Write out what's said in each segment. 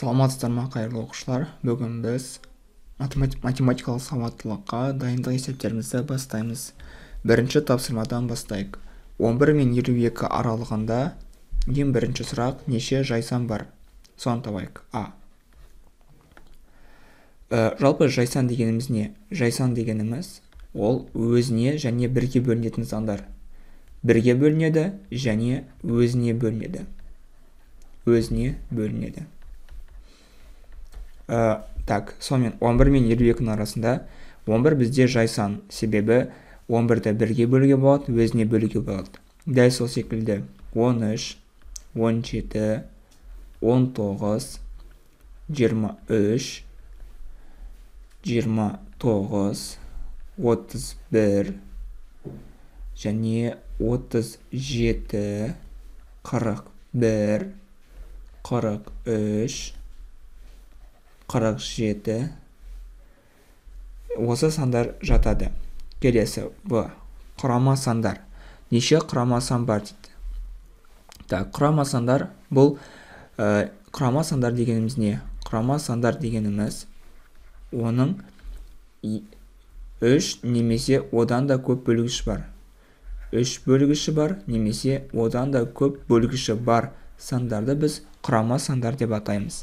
саламатсыздар ма қайырлы оқушылар бүгін біз математикалық сауаттылыққа дайындық есептерімізді бастаймыз бірінші тапсырмадан бастайық 11 мен 52 аралығында ең бірінші сұрақ неше жайсан бар соны табайық а ә, жалпы жайсан дегеніміз не жайсан дегеніміз ол өзіне және бірге бөлінетін сандар бірге бөлінеді және өзіне бөлінеді өзіне бөлінеді ә, так сонымен 11 мен 22 нің арасында 11 бізде жай сан себебі 11-ді бірге бөлуге болады өзіне бөлуге болады дәл сол секілді 13 17 19 23 29 31 және 37 41 43 қырық жеті осы сандар жатады келесі в құрама сандар неше құрама сан бар дейді так құрама сандар бұл ә, құрама сандар дегеніміз не құрама сандар дегеніміз оның үш немесе одан да көп бөлгіші бар үш бөлгіші бар немесе одан да көп бөлгіші бар сандарды біз құрама сандар деп атаймыз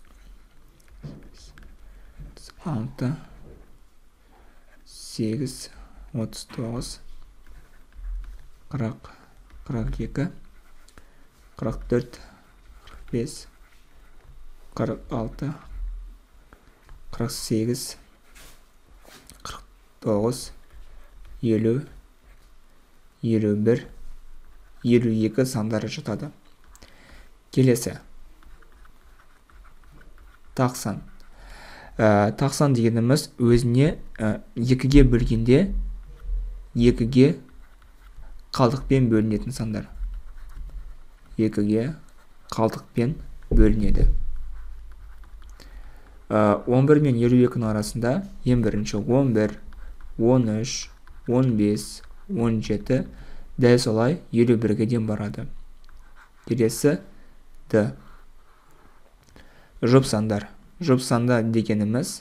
6 8 39 40 42 44 45 46 48 49 50 51 52 сандары жатады. Келесі. Тақсаң ә, тақсан дегеніміз өзіне ә, екіге бөлгенде екіге қалдықпен бөлінетін сандар екіге қалдықпен бөлінеді ә, 11 мен 22 арасында ең бірінші 11, 13, 15, 17 дәл солай 51-ге дейін барады келесі д жұп сандар жұпсанда дегеніміз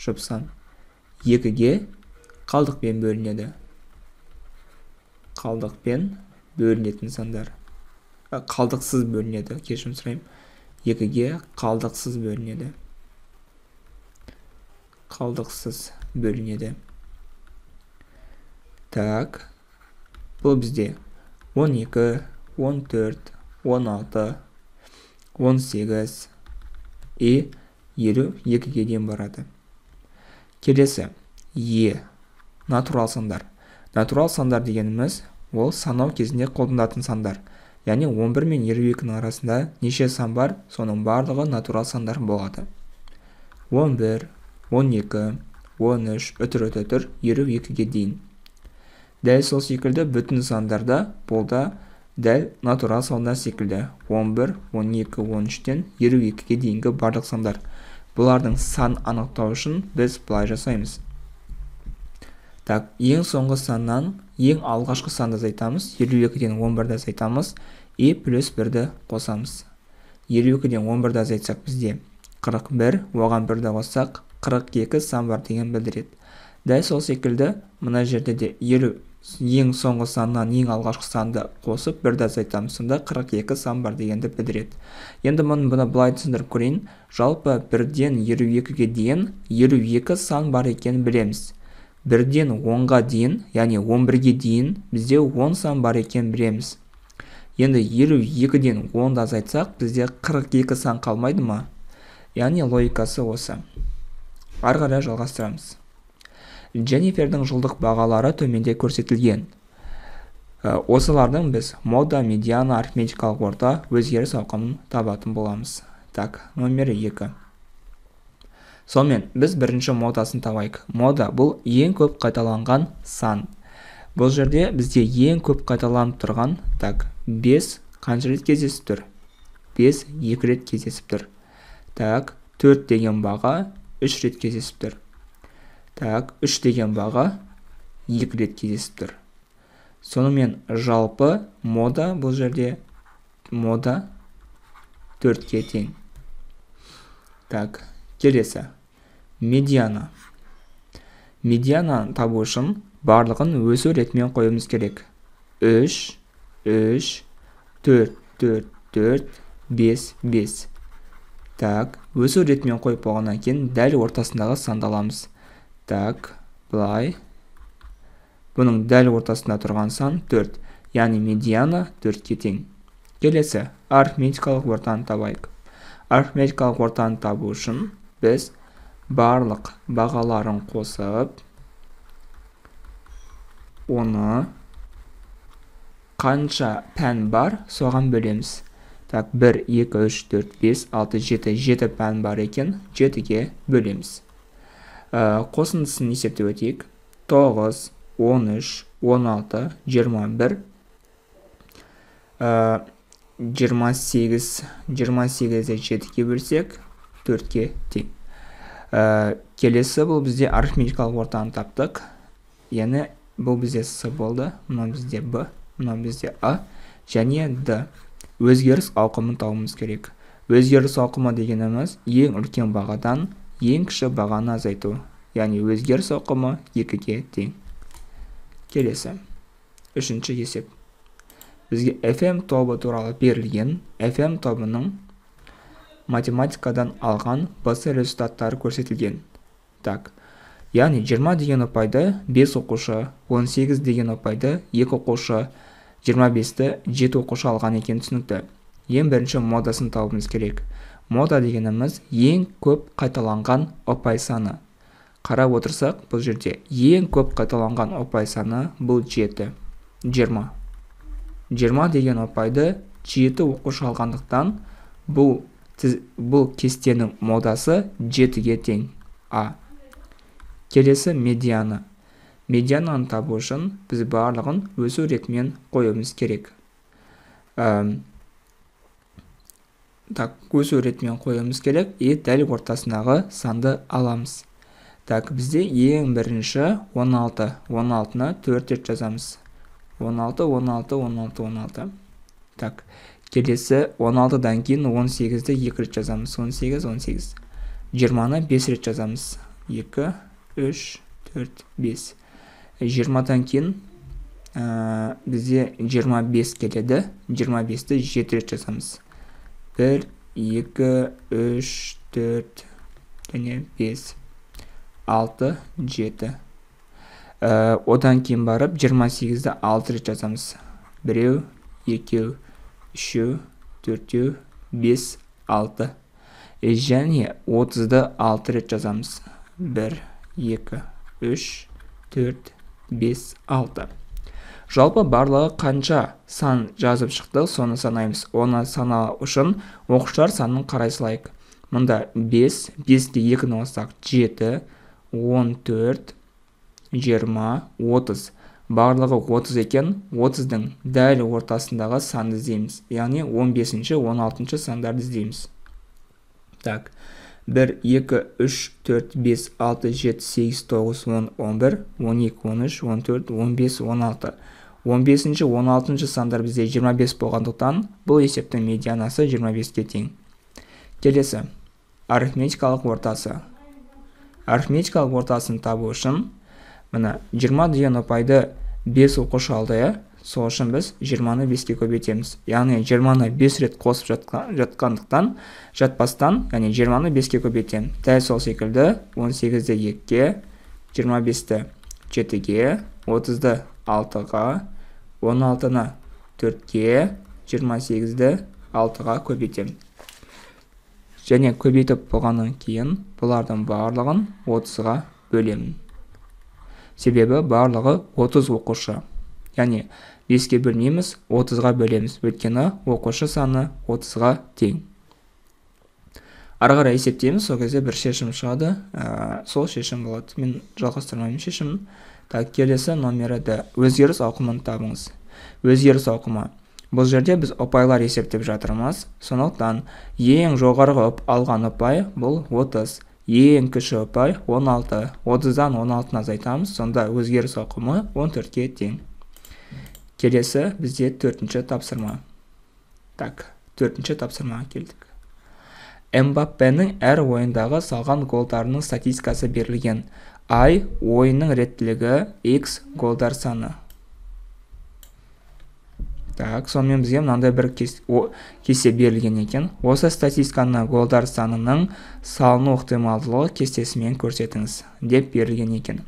жұпсан екіге қалдықпен бөлінеді қалдықпен бөлінетін сандар қалдықсыз бөлінеді кешірім сұраймын екіге қалдықсыз бөлінеді қалдықсыз бөлінеді так бұл бізде 12 14 16 18 и елу екіге дейін барады келесі е натурал сандар натурал сандар дегеніміз ол санау кезінде қолданылатын сандар яғни 11 мен 22-нің арасында неше сан бар соның барлығы натурал сандар болады 11, 12, 13, үтір үтір 52-ге дейін дәл сол секілді бүтін сандарда болда дәл натурал сандар секілді 11, 12, 13-тен 22-ге дейінгі барлық сандар бұлардың сан анықтау үшін біз бұлай жасаймыз так ең соңғы саннан ең алғашқы санды зайтамыз, 52-ден 11-ді зайтамыз, и плюс 1-ді қосамыз 52-ден 11-ді азайтсақ бізде 41 оған 1-ді қоссақ 42 сан бар деген білдіреді дәл сол секілді мына жерде де ең соңғы саннан ең алғашқы санды қосып бірді азайтамыз сонда 42 сан бар дегенді білдіреді енді мұны бұны былай түсіндіріп көрейін жалпы бірден 52-ге дейін 52 сан бар екенін білеміз бірден 10-ға дейін яғни 11-ге дейін бізде 10 сан бар екенін білеміз енді 52-ден 10-ды азайтсақ бізде 42 сан қалмайды ма яғни логикасы осы ары қарай жалғастырамыз дженнифердің жылдық бағалары төменде көрсетілген ә, Осылардың біз мода медиана арифметикалық орта өзгеріс ауқымын табатын боламыз так номер екі сонымен біз бірінші модасын табайық мода бұл ең көп қайталанған сан бұл жерде бізде ең көп қайталанып тұрған так 5 қанша рет кездесіп тұр 5 екі рет кездесіп тұр так 4 деген баға 3 рет кездесіп тұр так 3 деген баға 2 рет кездесіп тұр сонымен жалпы мода бұл жерде мода 4 тең так келесі медиана медиана табу үшін барлығын өсу өретмен қойымыз керек 3 3 4 4 4 5 5 так өсу өретмен қойып болғаннан кейін дәл ортасындағы санды аламыз так былай бұның дәл ортасында тұрған сан 4 яғни медиана 4-ке тең келесі арифметикалық ортаны табайық арифметикалық ортаны табу үшін біз барлық бағаларын қосып оны қанша пән бар соған бөлеміз так 1 2 3 4 5 6 7 7 пән бар екен 7-ге бөлеміз ә, қосындысын есептеп өтейік 9 13 16 21 28, 28 28 7-ге бөлсек 4-ке тең ә, келесі бұл бізде арифметикалық ортаны таптық яғни бұл бізде с болды мына бізде б мына бізде а және д өзгеріс ауқымын табуымыз керек өзгеріс ауқымы дегеніміз ең үлкен бағадан ең кіші бағаны азайту яғни өзгеріс ауқымы екіге тең келесі үшінші есеп бізге fm тобы туралы берілген fm тобының математикадан алған бс результаттары көрсетілген так яғни 20 деген ұпайды 5 оқушы 18 деген ұпайды 2 оқушы 25-ті 7 оқушы алған екен түсінікті ең бірінші модасын табуымыз керек мода дегеніміз ең көп қайталанған ұпай саны қарап отырсақ бұл жерде ең көп қайталанған ұпай саны бұл жеті жиырма жиырма деген ұпайды жеті оқушы алғандықтан бұл бұл кестенің модасы жетіге тең а келесі медианы медиананы табу үшін біз барлығын өсу ретімен қоюымыз керек Әм, так көз суретімен қоюымыз керек и дәл ортасындағы санды аламыз так бізде ең бірінші 16 16-ны 4 рет жазамыз 16 16 16 16 так келесі 16-дан кейін 18-ді 2 рет жазамыз 18 18 20-ны 5 рет жазамыз 2 3 4 5 20-дан кейін ә, бізде 25 келеді 25-ті 7 рет жазамыз бір екі үш төрт және бес алты жеті одан кейін барып 28-ді алты рет жазамыз біреу екеу үшеу төртеу бес алты және 30-ды алты рет жазамыз бір екі үш төрт бес алты жалпы барлығы қанша сан жазып шықтық соны санаймыз оны санау үшін оқушылар санын қарай салайық мұнда 5 беске екіні қоссақ жеті он төрт жиырма отыз барлығы 30 екен 30-дың дәл ортасындағы санды іздейміз яғни 15-ші 16-шы сандарды іздейміз так 1 2 3 4 5 6 7 8 9 10 11 12 13 14 15 16 15-16 сандар бізде 25 болғандықтан бұл есептің медианасы 25-ке тең келесі арифметикалық ортасы арифметикалық ортасын табу үшін мына 20 деген ұпайды 5 оқушы алды иә. сол үшін біз 20-ны 5-ке көбейтеміз яғни 20-ны 5 рет қосып жатқандықтан жатпастан яғни 20-ны 5-ке көбетем. Тәй сол секілді 18-ді 2 ке 25 ді 7-ге 30-ды 6-ға 16-ны 4-ке, 28-ді 6-ға көбетем. Және көбейтіп болғаннан кейін бұлардың барлығын 30-ға бөлемін. Себебі барлығы 30 оқушы. Яне, 5-ке бөлмейміз, 30-ға бөлеміз. Өткені оқушы саны 30-ға тең. Арғыра есептейміз, сол кезде бір шешім шығады. Ә, сол шешім болады. Мен жалғастырмаймын шешімін. Так, келесі де өзгеріс ауқымын табыңыз өзгеріс ауқымы бұл жерде біз ұпайлар есептеп жатырмыз сондықтан ең жоғарғы алған ұпай бұл 30 ең кіші ұпай 16 30-дан 16-ны азайтамыз сонда өзгеріс ауқымы 14-ке тең келесі бізде төртінші тапсырма так төртінші тапсырмаға келдік Эмбаппенің әр ойындағы салған голдарының статистикасы берілген ай ойынның реттілігі x голдар саны так сонымен бізге мынандай бір кесте берілген екен осы статистиканы голдар санының салыну ықтималдылығы кестесімен көрсетіңіз деп берілген екен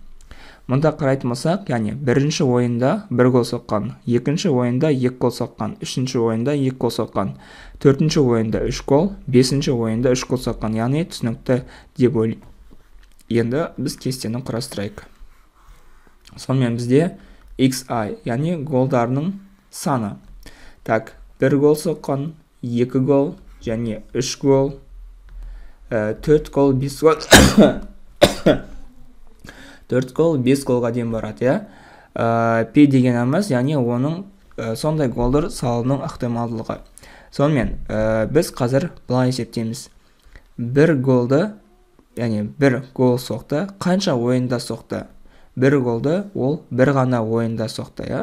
мұнда қарайтын болсақ яғни бірінші ойында бір гол соққан екінші ойында екі гол соққан үшінші ойында екі гол соққан төртінші ойында үш гол бесінші ойында үш гол соққан яғни түсінікті деп енді біз кестені құрастырайық сонымен бізде xi яғни голдарының саны так бір гол соққан екі гол және үш гол ә, төрт гол бес гол төрт гол бес голға дейін барады иә ә, пи дегеніміз яғни оның ә, сондай голдар салының ықтималдылығы сонымен ә, біз қазір былай есептейміз бір голды және бір гол соқты қанша ойында соқты бір голды ол бір ғана ойында соқты иә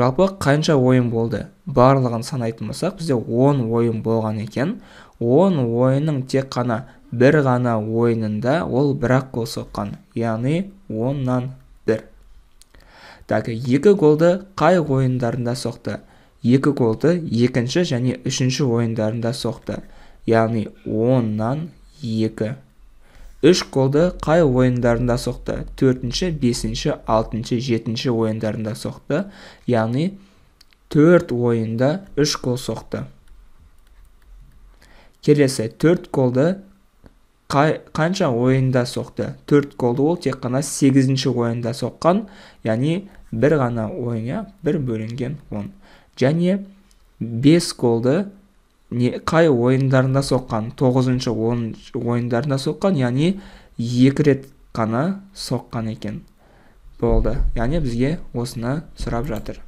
жалпы қанша ойын болды барлығын санайтын болсақ бізде 10 ойын болған екен 10 ойынның тек қана бір ғана ойынында ол бірақ гол соққан яғни оннан бір так екі голды қай ойындарында соқты екі голды екінші және үшінші ойындарында соқты яғни оннан екі үш голды қай ойындарында соқты төртінші бесінші алтыншы жетінші ойындарында соқты яғни төрт ойында үш гол соқты келесі төрт голды қай, қанша ойында соқты төрт голды ол тек қана сегізінші ойында соққан яғни бір ғана ойына бір бөлінген он және бес голды не қай ойындарында соққан тоғызыншы оныншы ойындарында соққан яғни екі рет қана соққан екен болды яғни бізге осыны сұрап жатыр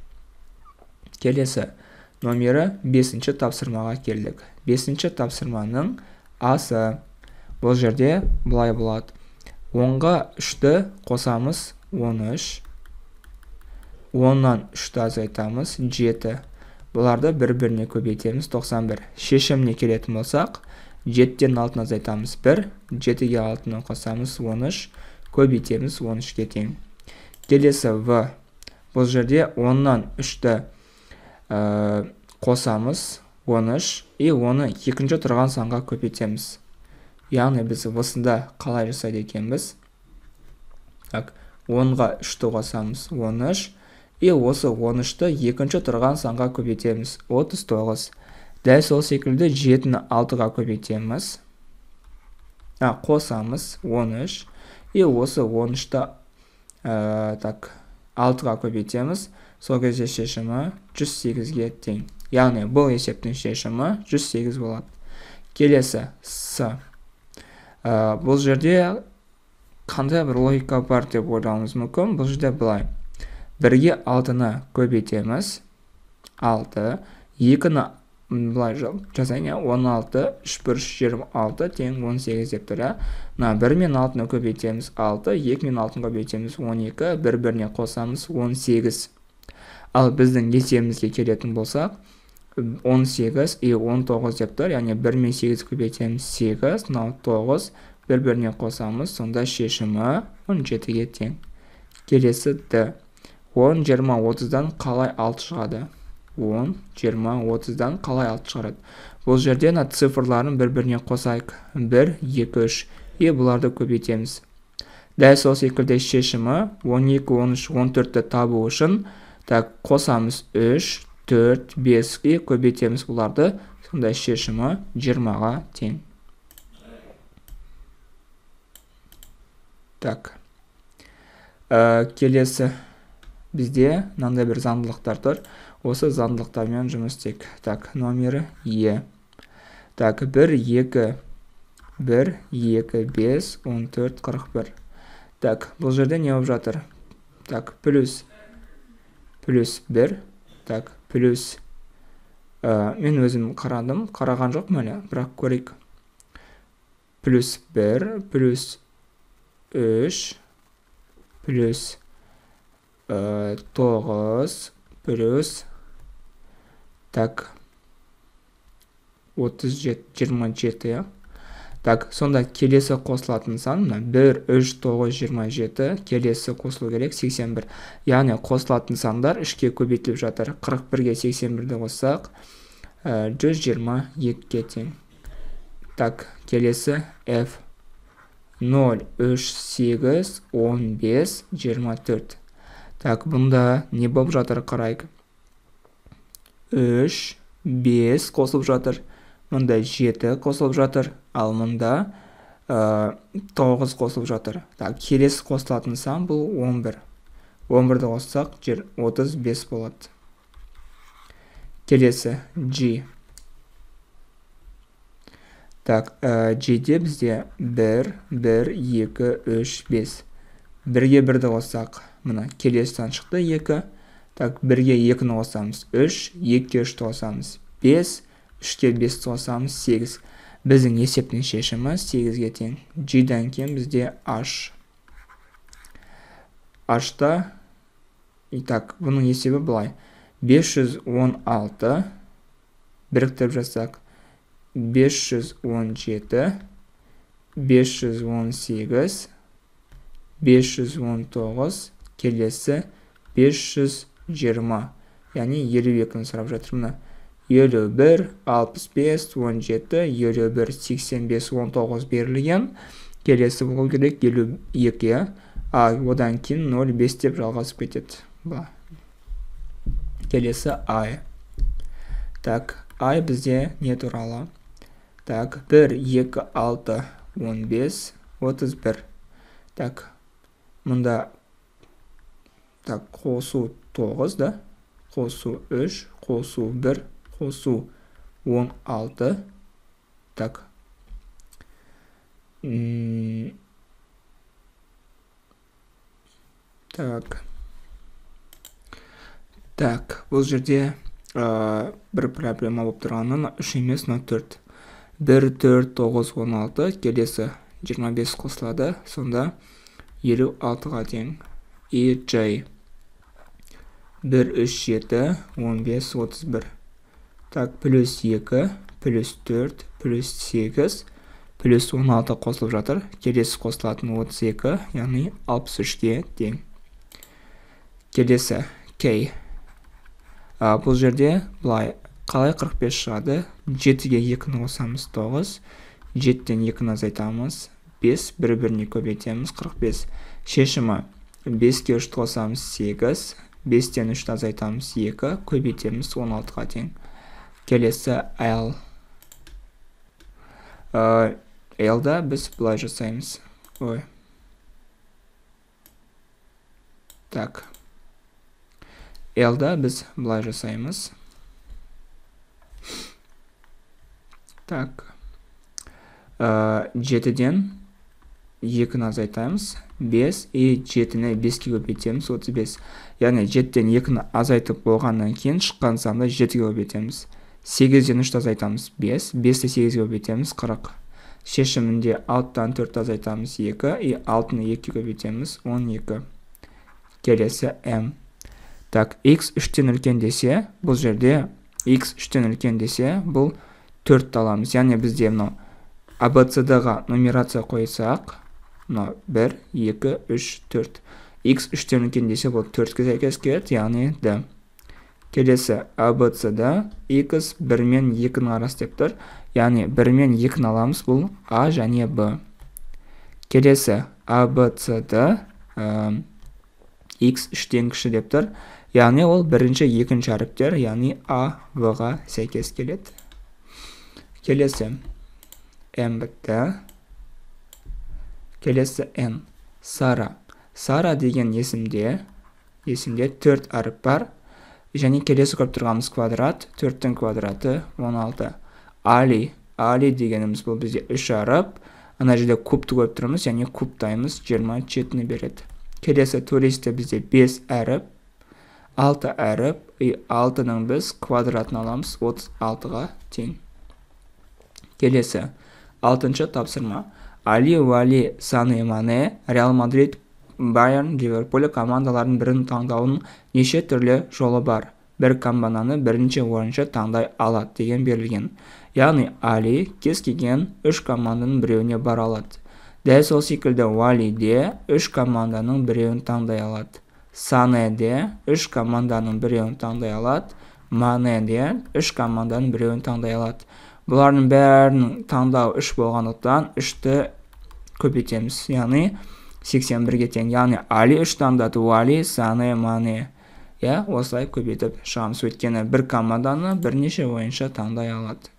келесі номері бесінші тапсырмаға келдік бесінші тапсырманың асы бұл жерде былай болады онға үшті қосамыз он үш оннан үшті азайтамыз жеті бұларды бір-біріне көбейтеміз 91 шешіміне келетін болсақ 7-ден 6-ны азайтамыз 1 7-ге 6-ны қосамыз 13 көбейтеміз 13-ке тең келесі в бұл жерде 10-нан 3-ті ә, қосамыз 13 и оны екінші тұрған санға көбейтеміз яғни біз осында қалай жасайды екенбіз так 10-ға 3-ті қосамыз 13 и осы 13 ті екінші тұрған санға көбейтеміз 39 дәл сол секілді 7-ні 6-ға көбейтеміз а, қосамыз 13 и осы 13-ті ә, так 6-ға көбейтеміз сол кезде шешімі 108-ге тең яғни бұл есептің шешімі 108 болады келесі с ә, бұл жерде қандай бір логика бар деп ойлауымыз мүмкін бұл жерде былай бірге алтыны көбейтеміз алты екіні былай жазайын иә он алты үш жиырма алты тең он сегіз деп тұр иә мына бір мен алтыны көбейтеміз алты екі мен алтыны көбейтеміз он екі бір біріне қосамыз он сегіз ал біздің есебімізге келетін болсақ 18 и 19 деп тұр яғни 1 мен 8 көбейтеміз 8 мынау 9 бір біріне қосамыз сонда шешімі 17 жетіге тең келесі д 10 20 30-дан қалай 6 шығады? 10 20 30-дан қалай 6 шығарады? Бұл жерде на цифрларын бір-біріне қосайық. 1 2 3. Е, бұларды көбейтеміз. Дәл сол секілді шешімі 12 13 14-ті табу үшін так қосамыз 3 4 5-ке көбейтеміз бұларды. Сонда шешімі 20-ға тең. Так. Ә, келесі бізде мынандай бір заңдылықтар тұр осы заңдылықтармен жұмыс істейік так номері е так бір екі бір екі бес он төрт қырық бір так бұл жерде не болып жатыр так плюс плюс бір так плюс ә, мен өзім қарадым қараған жоқпын әлі бірақ көрейік плюс бір плюс үш плюс Э, тоғыз плюс так отыз жеті жиырма жеті иә так сонда келесі қосылатын сан мына бір үш тоғыз жиырма жеті келесі қосылу керек сексен бір яғни қосылатын сандар үшке көбейтіліп жатыр қырық бірге сексен бірді қоссақ э, жүз жиырма екіге тең так келесі f ноль үш сегіз он бес жиырма төрт так бұнда не болып жатыр қарайық 3, 5 қосылып жатыр мұнда 7 қосылып жатыр ал мұнда 9 қосылып жатыр так келесі қосылатын сан бұл 11 11-ді қоссақ жер 35 болады келесі g так g де бізде 1 1 2 3 5 бірге бірді қоссақ мына келесі шықты екі. так бірге екіні ні үш. 3 2-ге қосамыз 5 3 5 8 біздің есептің шешімі 8 тең g-дан кейін бізде h h-та бұның есебі былай 516 біріктіріп жасақ 517 518 519 келесі 520 яғни елу екіні сұрап жатыр мына елу бір алпыс бес он жеті елу бір сексен бес он тоғыз берілген келесі болу керек елу екі иә. а одан кейін нөл бес деп жалғасып кетеді келесі ай так ай бізде не туралы так бір екі алты он бес отыз бір так мұнда так қосу 9 да қосу 3 қосу 1 қосу 16 так так так бұл жерде ә, бір проблема болып тұрғаны үш емес мына төрт бір төрт тоғыз он алты келесі жиырма бес қосылады сонда елу алтыға тең и бір үш жеті он бес отыз бір так плюс екі плюс төрт плюс сегіз плюс он алты қосылып жатыр келесі қосылатын отыз екі яғни алпыс үшке тең келесі бұл жерде былай қалай 45 шығады 7-ге қосамыз 9 7 екіні азайтамыз 5 бір-біріне көбейтеміз 45 шешімі 5-ке 3 қосамыз 8 5-тен 3-ті азайтамыз 2 көбейтеміз 16-ға тен келесі L L-да э, біз бұлай жасаймыз ой так L-да біз бұлай жасаймыз так 7 э, 7-ден 2-ні азайтаймыз, 5, и 7-ні 5-ке көбейтеміз, 35. Яғни 7-тен 2-ні азайтып болғаннан кейін шыққан санды 7-ге көбейтеміз. 8-ден 3-ті азайтамыз 5, 5-ті 8-ге көбейтеміз 40. Шешімінде 6-тан 4-ті азайтамыз 2, и 6-ні 2-ке көбейтеміз 12. Келесі М Так, X 3-тен үлкен десе, бұл жерде X 3-тен үлкен десе, бұл 4-ті аламыз. Яғни бізде мұ ABC-дыға нумерация қойсақ, мына бір екі үш төрт x үштен үлкен десе бұл төртке сәйкес келеді яғни д келесі абц да x бір мен екінің арасы деп тұр яғни бір мен екіні аламыз бұл а және б келесі abc да x үштен кіші деп тұр яғни ол бірінші екінші әріптер яғни а в ға сәйкес келеді келесі МБ бітті келесі н сара сара деген есімде есімде төрт әріп бар және келесі көріп тұрғанымыз квадрат 4-тің квадраты 16 али али дегеніміз бұл бізде 3 әріп ана жерде кубты көріп тұрмыз яғни кубтаймыз 27-ні береді келесі туристі бізде 5 әріп 6 әріп 6-ның біз квадратын аламыз 36-ға тең келесі алтыншы тапсырма али Вали сане мане реал мадрид байерн ливерпуль командаларының бірін таңдаудың неше түрлі жолы бар бір комбананы бірінші ойыншы таңдай алады деген берілген яғни али кез келген үш команданың біреуіне бара алады дәл сол секілді уали де үш команданың біреуін таңдай алады сане де үш команданың біреуін таңдай алады мане де үш команданың біреуін таңдай алады бұлардың бәрінің таңдауы үш болғандықтан үшті көбейтеміз яғни 81-ге тең яғни али үш таңдату уали саны мане иә осылай көбейтіп шығамыз өйткені бір команданы бірнеше ойыншы таңдай алады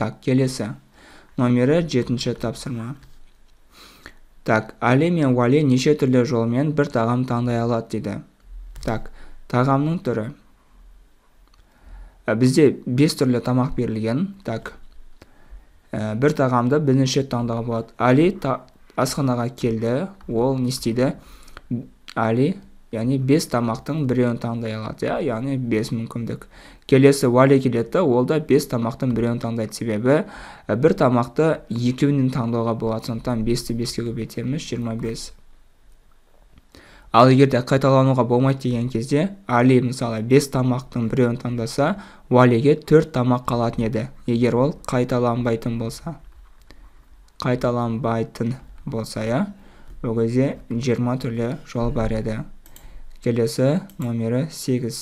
так келесі номері жетінші тапсырма так али мен уали неше түрлі жолмен бір тағам таңдай алады дейді так тағамның түрі ә, бізде бес түрлі тамақ берілген так Э, бір тағамды бірнеше таңдауға болады Али асханаға келді ол не істейді али яғни бес тамақтың біреуін таңдай алады иә яғни бес мүмкіндік келесі уәли келеді ол да бес тамақтың біреуін таңдайды себебі бір тамақты екеуінен таңдауға болады сондықтан бесті беске көбейтеміз жиырма бес ал егерде қайталануға болмайды деген кезде али мысалы бес тамақтың біреуін таңдаса уалиге төрт тамақ қалатын еді егер ол қайталанбайтын болса қайталанбайтын болса иә ол кезде жиырма түрлі жол бар еді келесі номері сегіз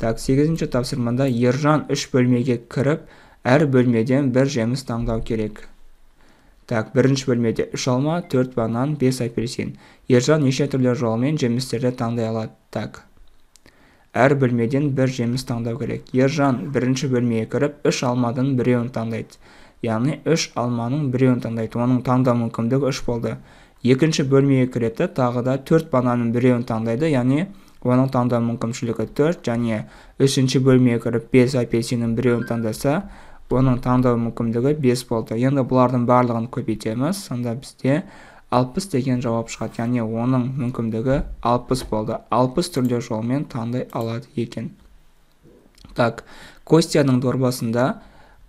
так сегізінші тапсырмада ержан үш бөлмеге кіріп әр бөлмеден бір жеміс таңдау керек так бірінші бөлмеде 3 алма 4 банан 5 апельсин ержан неше түрлі жолмен жемістерді таңдай алады так әр бөлмеден бір жеміс таңдау керек ержан бірінші бөлмеге кіріп 3 алмадан біреуін таңдайды яғни 3 алманың біреуін таңдайды оның таңдау мүмкіндігі 3 болды екінші бөлмеге кіреді тағы да 4 бананның біреуін таңдайды яғни оның таңдау мүмкіншілігі 4. және үшінші бөлмеге кіріп 5 апельсиннің біреуін таңдаса бұның таңдау мүмкіндігі 5 болды енді бұлардың барлығын көбейтеміз сонда бізде 60 деген жауап шығады яғни оның мүмкіндігі 60 болды 60 түрлі жолмен таңдай алады екен так костяның дорбасында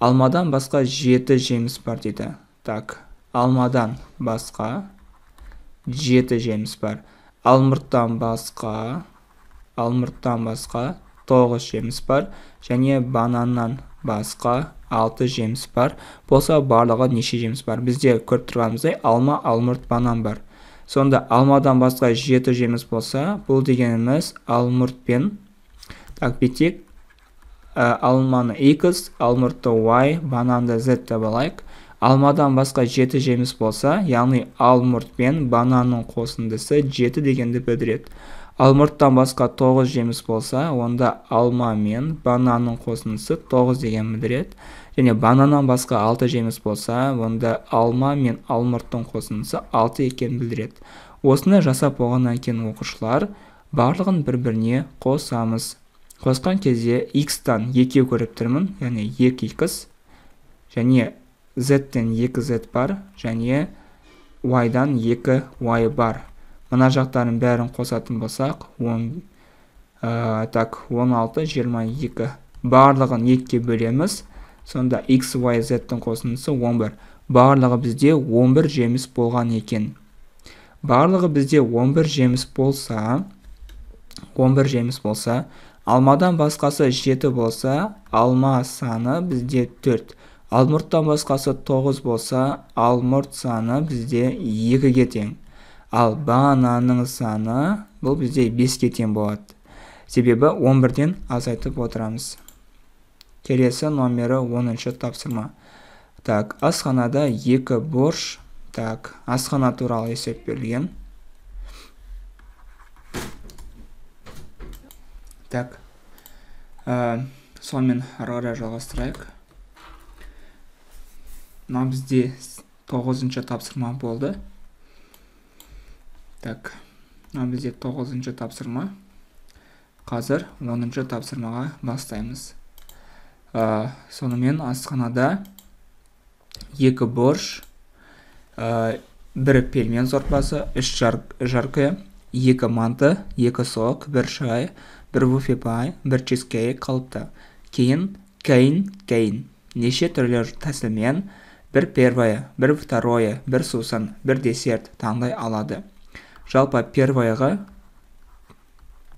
алмадан басқа 7 жеміс бар дейді так алмадан басқа 7 жеміс бар алмұрттан басқа алмұрттан басқа 9 жеміс бар және бананнан басқа 6 жеміс бар болса барлығы неше жеміс бар бізде көріп тұрғанымыздай алма алмұрт банан бар сонда алмадан басқа 7 жеміс болса бұл дегеніміз пен так бетек, ә, алманы x алмұртты y бананды z деп алайық алмадан басқа 7 жеміс болса яғни алмұрт пен бананның қосындысы 7 дегенді білдіреді алмұрттан басқа 9 жеміс болса онда алма мен бананның қосындысы 9 деген білдіреді және бананнан басқа 6 жеміс болса онда алма мен алмұрттың қосындысы 6 екенін білдіреді осыны жасап болғаннан кейін оқушылар барлығын бір біріне қосамыз қосқан кезде x-тан 2 көріп тұрмын яғни 2x және z-тен 2z бар және y-дан 2y бар мына жақтарын бәрін қосатын болсақ 10 ә, так 16 22 барлығын екке бөлеміз сонда x y z-тің қосындысы 11 барлығы бізде 11 жеміс болған екен барлығы бізде 11 жеміс болса 11 жеміс болса алмадан басқасы 7 болса алма саны бізде 4 алмұрттан басқасы 9 болса алмұрт саны бізде 2-ге тең ал бағананың саны бұл бізде 5-ке тең болады себебі 11-ден азайтып отырамыз келесі номері 10 тапсырма так асханада екі борщ так асхана туралы есеп берілген так ә, сонымен ары қарай жалғастырайық мына бізде тоғызыншы тапсырма болды Так, ал бізде 9 шы тапсырма. Қазір 10 шы тапсырмаға бастаймыз. А, э, Сонымен асханада 2 борш, 1 пельмен сорпасы, 3 жарқы, 2 манты, 2 сок, 1 шай, 1 буфе пай, 1 чизкей қалыпты. Кейін, кейін, кейін. Неше түрлі тәсілмен 1 первое, 1 второе, 1 сусын, 1 десерт таңдай алады жалпы первойға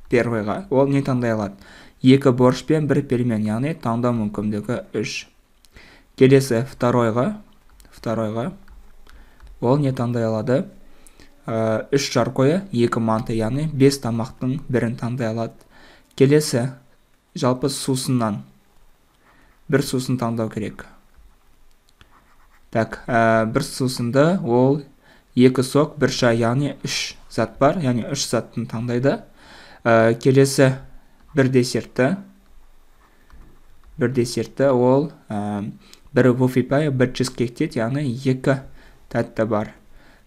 первойға ол не таңдай алады екі борщ пен бір пельмен яғни таңдау мүмкіндігі үш келесі второйға второйға ол не таңдай алады ә, үш жаркое екі манты яғни бес тамақтың бірін таңдай алады келесі жалпы сусыннан бір сусын таңдау керек так ә, бір сусынды ол екі сок бір шай яғни үш зат бар яғни үш заттың таңдайды ә, келесі бір десертті бір десертті ол ә, бірі вуфи пай бір чизкекте яғни екі тәтті бар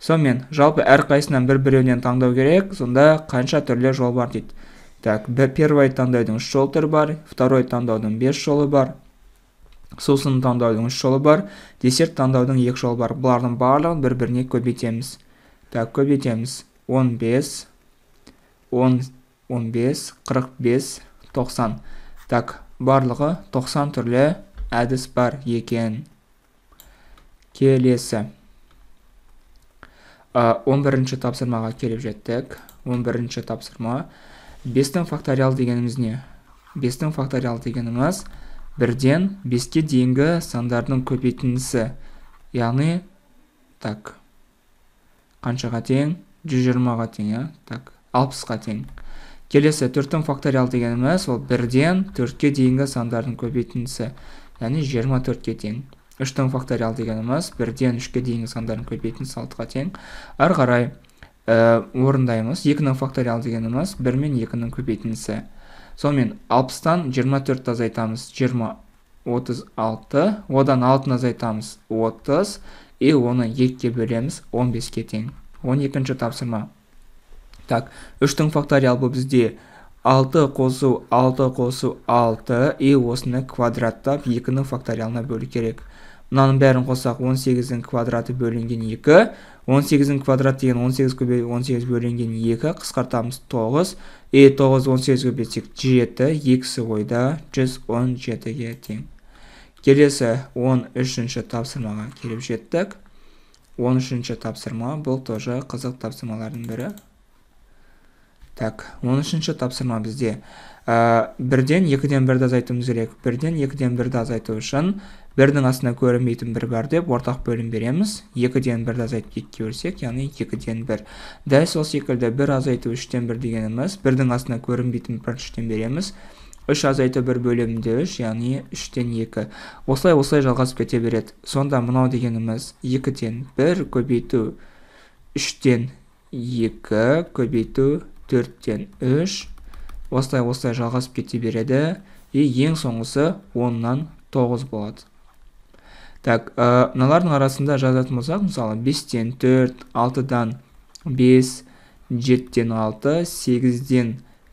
сонымен жалпы әрқайсысынан бір біреуінен таңдау керек сонда қанша түрлі жол бар дейді так первый таңдаудың үш жол түрі бар второй таңдаудың бес жолы бар сосын таңдаудың үш жолы бар десерт таңдаудың екі жолы бар бұлардың барлығын бір біріне көбейтеміз так көбейтеміз 15 10 15 45 90 так барлығы 90 түрлі әдіс бар екен келесі 11-ші ә, тапсырмаға келіп жеттік 11-ші тапсырма 5-тің факториал дегеніміз не 5-тің факториал дегеніміз бірден беске дейінгі сандардың көбейтіндісі яғни так қаншаға тең 120-ға тең иә так 60 тең келесі төрттің факториал дегеніміз ол бірден төртке дейінгі сандардың көбейтіндісі яғни 24-ке тең үштің факториал дегеніміз бірден үшке дейінгі сандардың көбейтіндісі алтыға тең ары қарай ә, орындаймыз екінің факториал дегеніміз бір мен екінің көбейтіндісі сонымен 60-тан 24-ті азайтамыз 20 36 одан 6-ны азайтамыз 30 и оны 2-ке бөлеміз 15-ке тең 12-ші тапсырма так 3-тің факториалы бұл бізде 6 қосу 6 қосу 6 и осыны квадраттап 2-нің факториалына бөлу керек мынаның бәрін қоссақ 18-дің квадраты бөлінген 2 18-дің квадраты деген 18 көбе, 18 бөлінген 2 қысқартамыз 9 е 9 18 көбе, 7 2-сі ойда 117-ге тең келесі 13-ші тапсырмаға келіп жеттік 13-ші тапсырма бұл тоже қызық тапсырмалардың бірі так 13-ші тапсырма бізде ә, бірден екіден бірді азайтуымыз керек бірден екіден бірді азайту үшін бірдің астына көрінбейтін бір бар деп ортақ бөлім береміз екіден бірді азайтып екіге бөлсек яғни екіден бір дәл сол секілді бір азайту үштен бір дегеніміз бірдің астына көрінбейтін бір үштен береміз үш азайту бір бөлімінде үш яғни үштен екі осылай осылай жалғасып кете береді сонда мынау дегеніміз екіден бір көбейту үштен екі көбейту төрттен үш осылай осылай жалғасып кете береді и ең соңғысы оннан тоғыз болады так мыналардың арасында жазатын болсақ мысалы бестен төрт алтыдан бес жетіден алты сегізден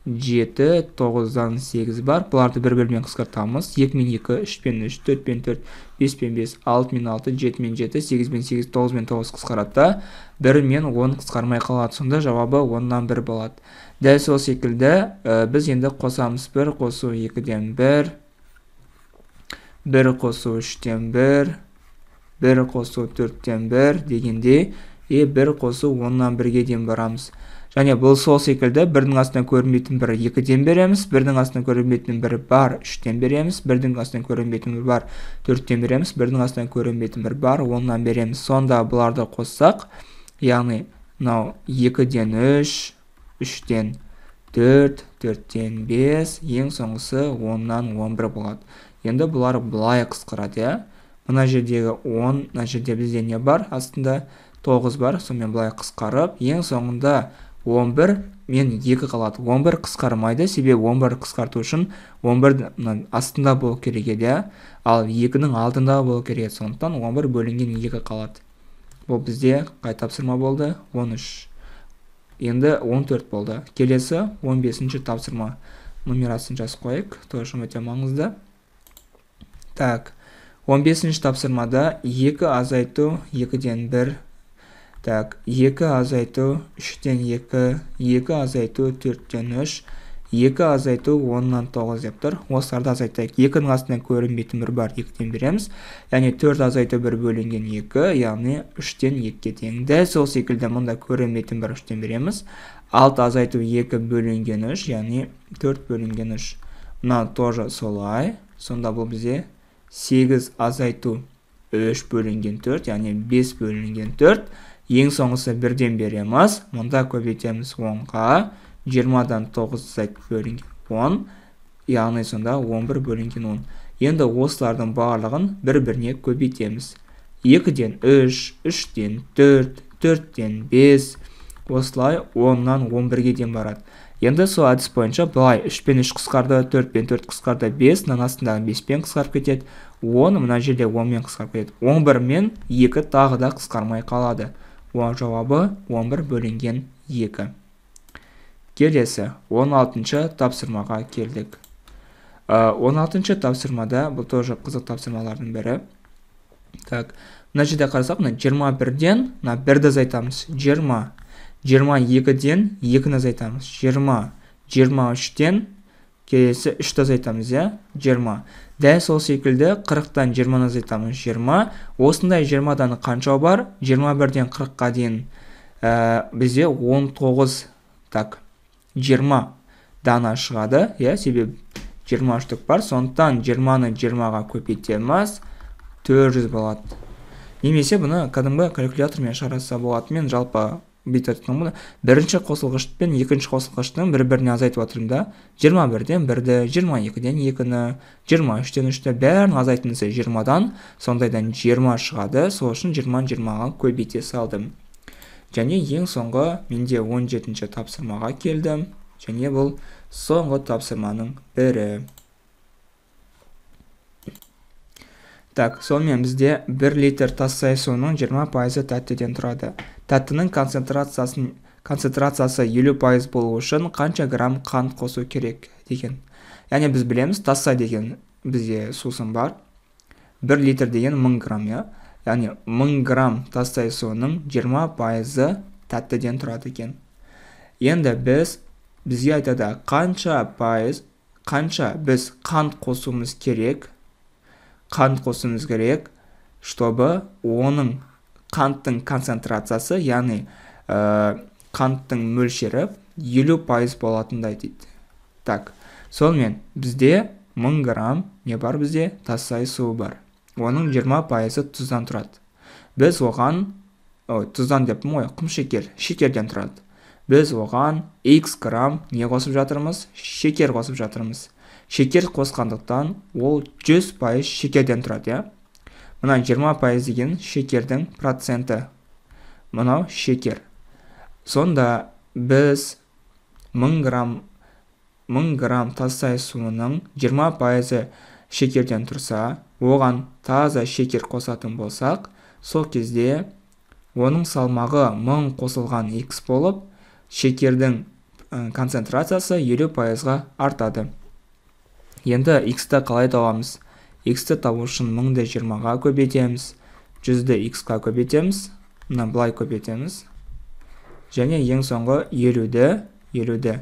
жеті тоғыздан сегіз бар бұларды бір бірімен қысқартамыз екі мен екі үш пен үш төрт пен төрт бес пен бес алты мен алты жеті мен жеті сегіз мен сегіз тоғыз мен тоғыз қысқарады да бір мен он қысқармай қалады сонда жауабы оннан бір болады дәл сол секілді біз енді қосамыз бір қосу екіден бір бір қосу үштен бір бір қосу төрттен бір дегенде е бір қосу оннан бірге дейін барамыз және бұл сол секілді бірдің астынан көрінбейтін бір екіден береміз бірдің астынан көрінбейтін бір бар үштен береміз бірдің астынан көрінбейтін бір бар төрттен береміз бірдің астынан көрінбейтін бір бар оннан береміз сонда бұларды қоссақ яғни мынау екіден үш үштен төрт төрттен бес ең соңғысы оннан он бір болады енді бұлар былай қысқарады иә мына жердегі он мына жерде бізде не бар астында 9 бар сонымен былай қысқарып ең соңында 11 мен 2 қалады 11 қысқармайды себебі 11 қысқарту үшін 11 астында болу керек еді иә? ал 2-нің алдында болу керек сондықтан 11 бөлінген 2 қалады бұл бізде қай тапсырма болды 13 енді 14 болды келесі 15-ші тапсырма нумерасын жазып қояйық тоже өте маңызды Так, 15-ші тапсырмада 2 азайту 2-ден 1. Так, 2 азайту 3-ден 2, 2 азайту 4-ден 3. 2 азайту 10-нан 9 деп тұр. Осыларды азайтайық. 2-нің астынан көрінбейтін бір бар 2-ден береміз. Яғни 4 азайту 1 бөлінген 2, яғни 3 ден 2-ге тең. Дәл сол секілді мұнда көрінбейтін бір 3-тен береміз. 6 азайту 2 бөлінген 3, яғни 4 бөлінген 3. Мұнан тоже солай. Сонда бұл бізде 8 азайту 3 бөлінген 4 яғни 5 бөлінген 4 ең соңғысы бірден береміз мұнда көбейтеміз 10-ға 20-дан 9 азайтып бөлінген 10 яғни сонда 11 бөлінген 10 енді осылардың барлығын бір-біріне көбейтеміз 2-ден 3 3-ден 4 4-ден 5 осылай 10-нан 11-ге дейін барады енді сол әдіс бойынша бұлай, 3 пен 3 қысқарды 4 пен 4 қысқарды 5 мынаның астындағы 5 пен қысқарып кетеді 10 мына жерде 10 мен қысқарып кетеді 11 мен 2 тағы да қысқармай қалады Оған жауабы 11 бөлінген 2 келесі 16-шы тапсырмаға келдік 16-шы ә, тапсырмада бұл тоже қызық тапсырмалардың бірі так мына жерде қарасақ 21-ден мына бірді азайтамыз 22-ден 2-ні азайтамыз. 20 23-тен келесі 3-ті азайтамыз, иә? 20. Дәл сол секілді 40-тан 20-ны азайтамыз. 20. Осындай 20-дан қаншау бар? 21-ден 40-қа дейін ә, бізде 19 так 20 дана шығады, иә? Себеп 23 түк бар, сондықтан 20-ны 20-ға көпейтеміз, 400 болады. Немесе бұны кәдімгі калькулятормен шығарса болады, мен жалпы айтқан бұл бірінші қосылғыш пен екінші қосылғыштың бір біріне азайтып жатырмын да жиырма бірден бірді жиырма екіден екіні жиырма үштен үшті бәрін десе жиырмадан сондайдан жиырма шығады сол үшін жиырманы жиырмаға көбейте салдым және ең соңғы менде он жетінші тапсырмаға келдім және бұл соңғы тапсырманың бірі так сонымен бізде бір литр тассай суының жиырма пайызы тәттіден тұрады тәттінің концентрациясын концентрациясы елу пайыз болу үшін қанша грамм қант қосу керек деген яғни біз білеміз тасса деген бізде сусын бар бір литр деген мың грамм иә яғни мың грамм тастай суының 20 пайызы тәттіден тұрады екен енді біз бізге айтады қанша пайыз қанша біз қант қосуымыз керек қант қосуымыз керек чтобы оның қанттың концентрациясы яғни ә, э, қанттың мөлшері елу пайыз болатындай дейді так сонымен бізде мың грамм не бар бізде тассай суы бар оның 20 пайызы тұздан тұрады біз оған ой тұздан ой, ғой құмшекер шекерден тұрады біз оған x грамм не қосып жатырмыз шекер қосып жатырмыз шекер қосқандықтан ол 100 пайыз шекерден тұрады иә мына 20 деген шекердің проценті мынау шекер сонда біз 1000 грамм 1000 грамм тассай суының 20 шекерден тұрса оған таза шекер қосатын болсақ сол кезде оның салмағы 1000 қосылған x болып шекердің концентрациясы 50%-ға артады енді x-ті қалай табамыз x-ті табу үшін 1000-ді 20-ға көбейтеміз, 100-ді x-қа көбейтеміз, мұны бұлай көбейтеміз. Және ең соңғы 50-ді, 50-ді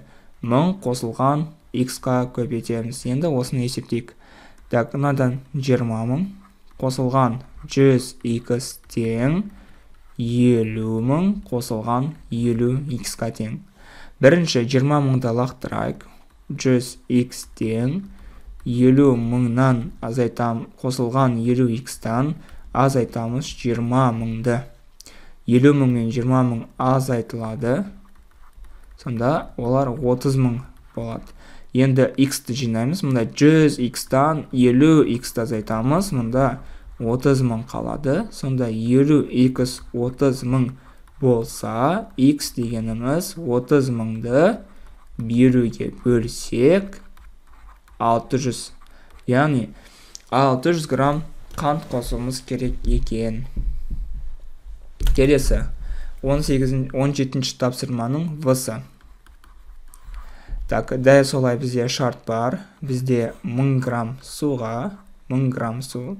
1000 қосылған x-қа көбейтеміз. Енді осыны есептейік. Так, мынадан 20000 қосылған 100x тен, 50 қосылған 50x-қа тен. Бірінші 20.000-ді лақтырайық. 100x тен елу мыңнан азайтам қосылған елу икстан азайтамыз жиырма мыңды елу мың мен жиырма мың азайтылады сонда олар отыз мың болады енді x-ті жинаймыз Мұнда 100 x-тан 50 x-ті азайтамыз Мұнда 30 мың қалады сонда 50 x 30 мың болса x дегеніміз 30 мыңды беруге бөлсек 600 яғни 600 грамм қант қосуымыз керек екен келесі 18 17 тапсырманың высы так дәл солай бізде шарт бар бізде 1000 грамм суға 1000 грамм су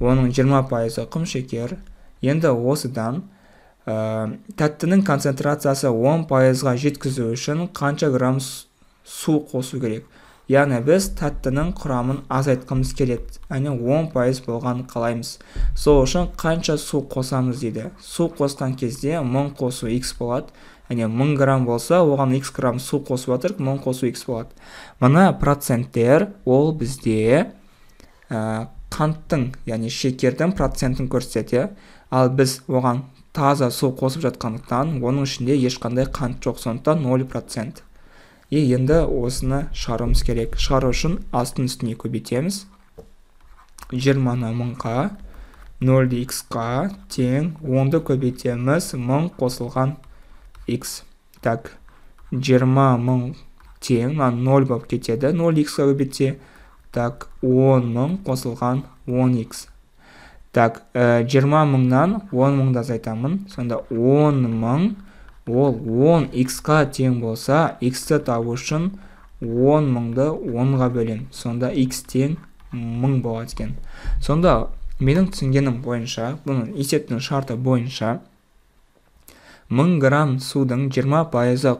оның 20 пайызы құмшекер енді осыдан э, тәттінің концентрациясы 10 пайызға жеткізу үшін қанша грамм су қосу керек яғни біз тәттінің құрамын азайтқымыз келеді әне он пайыз болғанын қалаймыз сол үшін қанша су қосамыз дейді су қосқан кезде мың қосу x болады яғни мың грамм болса оған x грамм су қосып жатырық мың қосу x болады мына проценттер ол бізде ә, қанттың яғни шекердің процентін көрсетеді иә. ал біз оған таза су қосып жатқандықтан оның ішінде ешқандай қант жоқ сондықтан 0 процент е, енді осыны шығаруымыз керек шығару үшін астын үстіне көбейтеміз 20-ны қа, 0-ді x-қа тен 10-ды көбейтеміз 1000 қосылған x так 20 мың тен 0 бап кетеді 0 x-қа көбейтсе так 10 мың қосылған 10x так 20 000-нан 10 мыңды айтамын. сонда 10 мың ол 10x-қа тең болса x-ті табу үшін 10 мыңды 10-ға бөлем. сонда x тең мың болады екен сонда менің түсінгенім бойынша бұның есептің шарты бойынша 1000 грамм судың 20 пайызы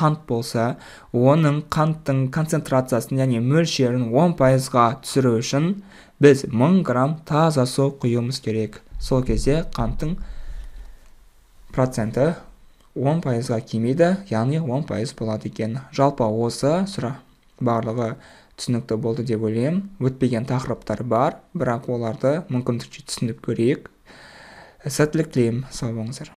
қант болса оның қанттың концентрациясын яғни мөлшерін 10 пайызға түсіру үшін біз 1000 грамм таза су құюымыз керек сол кезде қанттың проценті он пайызға кемейді, яғни он пайыз болады екен жалпы осы сұра барлығы түсінікті болды деп ойлаймын өтпеген тақырыптар бар бірақ оларды мүмкіндікше түсініп көрейік сәттілік тілеймін сау болыңыздар